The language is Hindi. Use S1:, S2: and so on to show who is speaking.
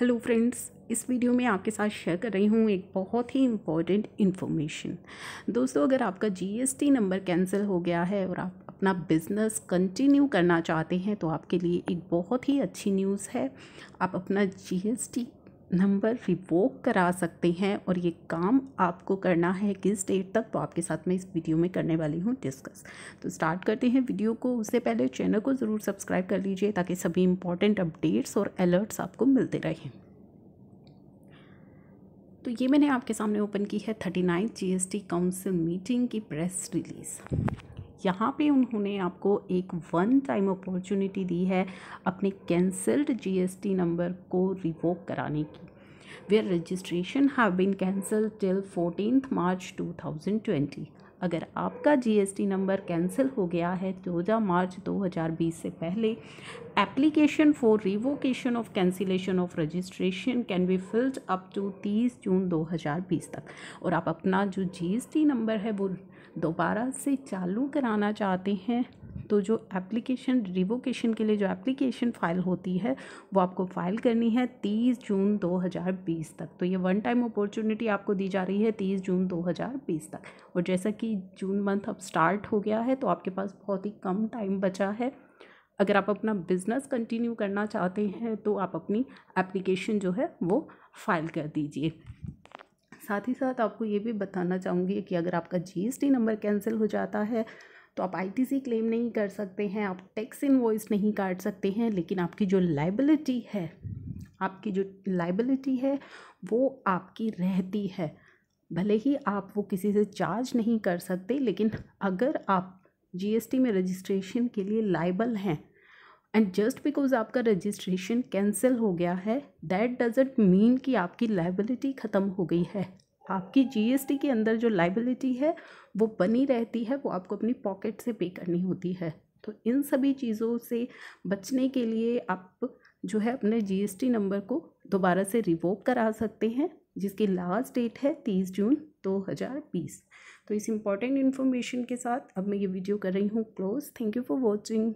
S1: हेलो फ्रेंड्स इस वीडियो में आपके साथ शेयर कर रही हूँ एक बहुत ही इम्पॉर्टेंट इन्फॉर्मेशन दोस्तों अगर आपका जीएसटी नंबर कैंसिल हो गया है और आप अपना बिज़नेस कंटिन्यू करना चाहते हैं तो आपके लिए एक बहुत ही अच्छी न्यूज़ है आप अपना जीएसटी नंबर रिवोक करा सकते हैं और ये काम आपको करना है किस डेट तक तो आपके साथ मैं इस वीडियो में करने वाली हूँ डिस्कस तो स्टार्ट करते हैं वीडियो को उससे पहले चैनल को ज़रूर सब्सक्राइब कर लीजिए ताकि सभी इंपॉर्टेंट अपडेट्स और अलर्ट्स आपको मिलते रहें तो ये मैंने आपके सामने ओपन की है thirty ninth G council meeting की प्रेस रिलीज़ यहाँ पे उन्होंने आपको एक वन टाइम अपॉर्चुनिटी दी है अपने कैंसल्ड जीएसटी नंबर को रिवोक कराने की where registration cancelled till cancelled March two thousand twenty अगर आपका जीएसटी नंबर कैंसिल हो गया है चौदह मार्च 2020 से पहले application for revocation of cancellation of registration can be filled up to 30 June 2020 तक और आप अपना जो जीएसटी नंबर है वो दोबारा से चालू कराना चाहते हैं तो जो एप्लीकेशन रिवोकेशन के लिए जो एप्लीकेशन फ़ाइल होती है वो आपको फ़ाइल करनी है तीस जून दो हज़ार बीस तक तो ये वन टाइम अपॉर्चुनिटी आपको दी जा रही है तीस जून दो हज़ार बीस तक और जैसा कि जून मंथ अब स्टार्ट हो गया है तो आपके पास बहुत ही कम टाइम बचा है अगर आप अपना बिज़नेस कंटिन्यू करना चाहते हैं तो आप अपनी एप्लीकेशन जो है वो फ़ाइल कर दीजिए साथ ही साथ आपको ये भी बताना चाहूँगी कि अगर आपका जीएसटी नंबर कैंसिल हो जाता है तो आप आईटीसी क्लेम नहीं कर सकते हैं आप टैक्स इनवॉइस नहीं काट सकते हैं लेकिन आपकी जो लाइबिलिटी है आपकी जो लाइबिलिटी है वो आपकी रहती है भले ही आप वो किसी से चार्ज नहीं कर सकते लेकिन अगर आप जीएसटी में रजिस्ट्रेशन के लिए लाइबल हैं एंड जस्ट बिकॉज आपका रजिस्ट्रेशन कैंसिल हो गया है दैट डजेंट मीन कि आपकी लाइबिलिटी ख़त्म हो गई है आपकी जीएसटी के अंदर जो लाइबिलिटी है वो बनी रहती है वो आपको अपनी पॉकेट से पे करनी होती है तो इन सभी चीज़ों से बचने के लिए आप जो है अपने जीएसटी नंबर को दोबारा से रिवोक करा सकते हैं जिसकी लास्ट डेट है तीस जून दो हज़ार बीस तो इस इम्पॉर्टेंट इन्फॉर्मेशन के साथ अब मैं ये वीडियो कर रही हूँ close thank you for watching